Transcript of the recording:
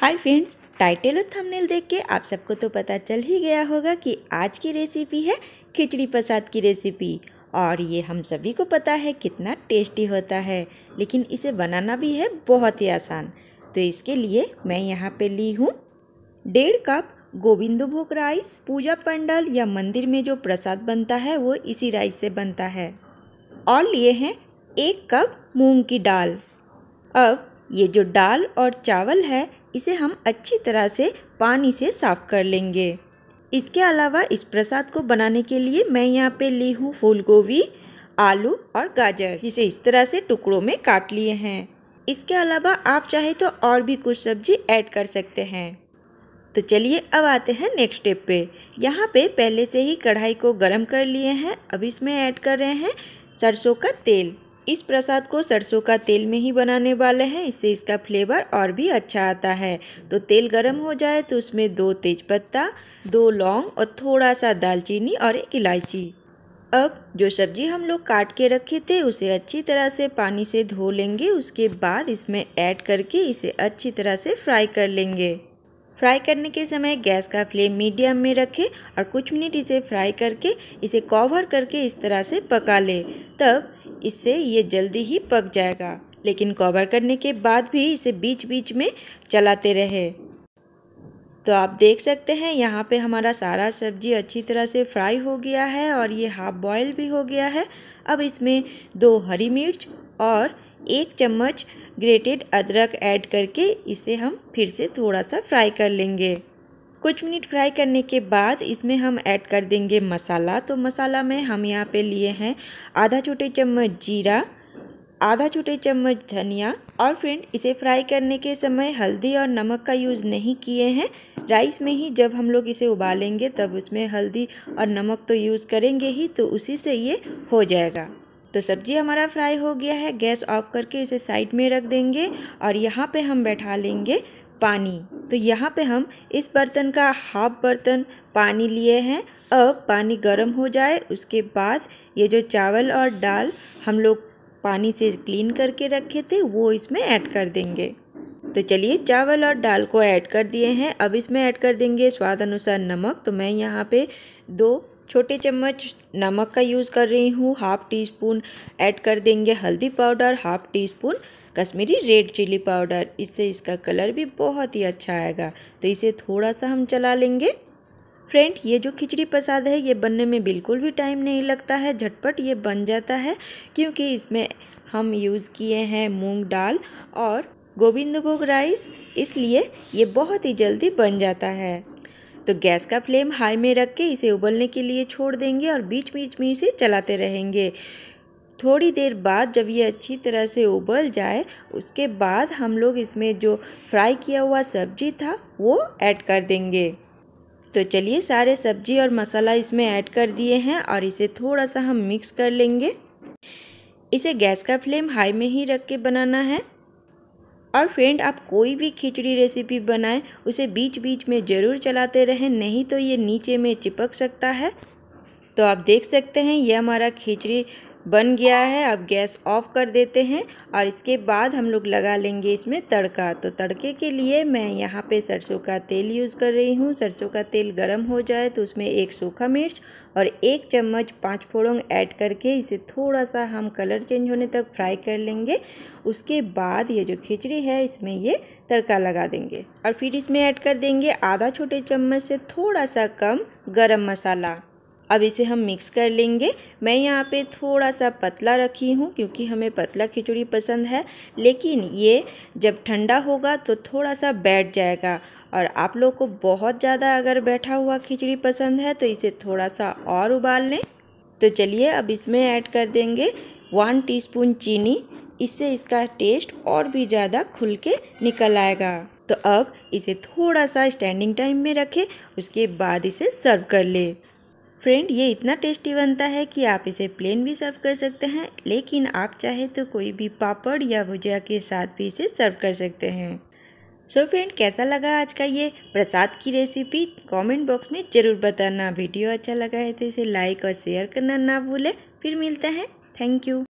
हाय friends title और thumbnail देख के आप सबको तो पता चल ही गया होगा कि आज की रेसिपी है खिचड़ी प्रसाद की रेसिपी और ये हम सभी को पता है कितना टेस्टी होता है लेकिन इसे बनाना भी है बहुत ही आसान तो इसके लिए मैं यहाँ पे ली हूँ डेढ़ कप गोविंद भोग राइस पूजा पंडाल या मंदिर में जो प्रसाद बनता है वो इसी राइस से बनता है और लिए हैं एक कप मूंग की दाल अब ये जो दाल और चावल है इसे हम अच्छी तरह से पानी से साफ़ कर लेंगे इसके अलावा इस प्रसाद को बनाने के लिए मैं यहाँ पे ली हूँ फूल आलू और गाजर जिसे इस तरह से टुकड़ों में काट लिए हैं इसके अलावा आप चाहे तो और भी कुछ सब्जी ऐड कर सकते हैं तो चलिए अब आते हैं नेक्स्ट स्टेप पे यहाँ पे पहले से ही कढ़ाई को गर्म कर लिए हैं अब इसमें ऐड कर रहे हैं सरसों का तेल इस प्रसाद को सरसों का तेल में ही बनाने वाले हैं इससे इसका फ्लेवर और भी अच्छा आता है तो तेल गर्म हो जाए तो उसमें दो तेज़पत्ता दो लौंग और थोड़ा सा दालचीनी और एक इलायची अब जो सब्जी हम लोग काट के रखे थे उसे अच्छी तरह से पानी से धो लेंगे उसके बाद इसमें ऐड करके इसे अच्छी तरह से फ्राई कर लेंगे फ्राई करने के समय गैस का फ्लेम मीडियम में रखें और कुछ मिनट इसे फ्राई करके इसे कवर करके इस तरह से पका लें तब इससे ये जल्दी ही पक जाएगा लेकिन कवर करने के बाद भी इसे बीच बीच में चलाते रहे तो आप देख सकते हैं यहाँ पे हमारा सारा सब्जी अच्छी तरह से फ्राई हो गया है और ये हाफ बॉयल भी हो गया है अब इसमें दो हरी मिर्च और एक चम्मच ग्रेटेड अदरक ऐड करके इसे हम फिर से थोड़ा सा फ्राई कर लेंगे कुछ मिनट फ्राई करने के बाद इसमें हम ऐड कर देंगे मसाला तो मसाला में हम यहाँ पे लिए हैं आधा छोटे चम्मच जीरा आधा छोटे चम्मच धनिया और फ्रेंड इसे फ्राई करने के समय हल्दी और नमक का यूज़ नहीं किए हैं राइस में ही जब हम लोग इसे उबालेंगे तब उसमें हल्दी और नमक तो यूज़ करेंगे ही तो उसी से ये हो जाएगा तो सब्जी हमारा फ्राई हो गया है गैस ऑफ करके इसे साइड में रख देंगे और यहाँ पे हम बैठा लेंगे पानी तो यहाँ पे हम इस बर्तन का हाफ बर्तन पानी लिए हैं अब पानी गर्म हो जाए उसके बाद ये जो चावल और दाल हम लोग पानी से क्लीन करके रखे थे वो इसमें ऐड कर देंगे तो चलिए चावल और दाल को ऐड कर दिए हैं अब इसमें ऐड कर देंगे स्वाद अनुसार नमक तो मैं यहाँ पे दो छोटे चम्मच नमक का यूज़ कर रही हूँ हाफ़ टी स्पून ऐड कर देंगे हल्दी powder half teaspoon Kashmiri red chilli powder इससे इसका कलर भी बहुत ही अच्छा आएगा तो इसे थोड़ा सा हम चला लेंगे फ्रेंड ये जो खिचड़ी प्रसाद है ये बनने में बिल्कुल भी टाइम नहीं लगता है झटपट ये बन जाता है क्योंकि इसमें हम यूज़ किए हैं मूंग दाल और गोविंद भोग राइस इसलिए ये बहुत ही जल्दी बन जाता है तो गैस का फ्लेम हाई में रख के इसे उबलने के लिए छोड़ देंगे और बीच बीच में इसे चलाते रहेंगे थोड़ी देर बाद जब ये अच्छी तरह से उबल जाए उसके बाद हम लोग इसमें जो फ्राई किया हुआ सब्जी था वो ऐड कर देंगे तो चलिए सारे सब्जी और मसाला इसमें ऐड कर दिए हैं और इसे थोड़ा सा हम मिक्स कर लेंगे इसे गैस का फ्लेम हाई में ही रख के बनाना है और फ्रेंड आप कोई भी खिचड़ी रेसिपी बनाएं उसे बीच बीच में ज़रूर चलाते रहें नहीं तो ये नीचे में चिपक सकता है तो आप देख सकते हैं ये हमारा खिचड़ी बन गया है अब गैस ऑफ कर देते हैं और इसके बाद हम लोग लगा लेंगे इसमें तड़का तो तड़के के लिए मैं यहाँ पे सरसों का तेल यूज़ कर रही हूँ सरसों का तेल गर्म हो जाए तो उसमें एक सूखा मिर्च और एक चम्मच पाँच फोड़ों ऐड करके इसे थोड़ा सा हम कलर चेंज होने तक फ्राई कर लेंगे उसके बाद ये जो खिचड़ी है इसमें ये तड़का लगा देंगे और फिर इसमें ऐड कर देंगे आधा छोटे चम्मच से थोड़ा सा कम गरम मसाला अब इसे हम मिक्स कर लेंगे मैं यहाँ पे थोड़ा सा पतला रखी हूँ क्योंकि हमें पतला खिचड़ी पसंद है लेकिन ये जब ठंडा होगा तो थोड़ा सा बैठ जाएगा और आप लोग को बहुत ज़्यादा अगर बैठा हुआ खिचड़ी पसंद है तो इसे थोड़ा सा और उबाल लें तो चलिए अब इसमें ऐड कर देंगे वन टी चीनी इससे इसका टेस्ट और भी ज़्यादा खुल के निकल आएगा तो अब इसे थोड़ा सा स्टैंडिंग टाइम में रखें उसके बाद इसे सर्व कर लें फ्रेंड ये इतना टेस्टी बनता है कि आप इसे प्लेन भी सर्व कर सकते हैं लेकिन आप चाहे तो कोई भी पापड़ या भुजिया के साथ भी इसे सर्व कर सकते हैं सो so फ्रेंड कैसा लगा आज का ये प्रसाद की रेसिपी कमेंट बॉक्स में ज़रूर बताना वीडियो अच्छा लगा है तो इसे लाइक और शेयर करना ना भूलें फिर मिलते हैं थैंक यू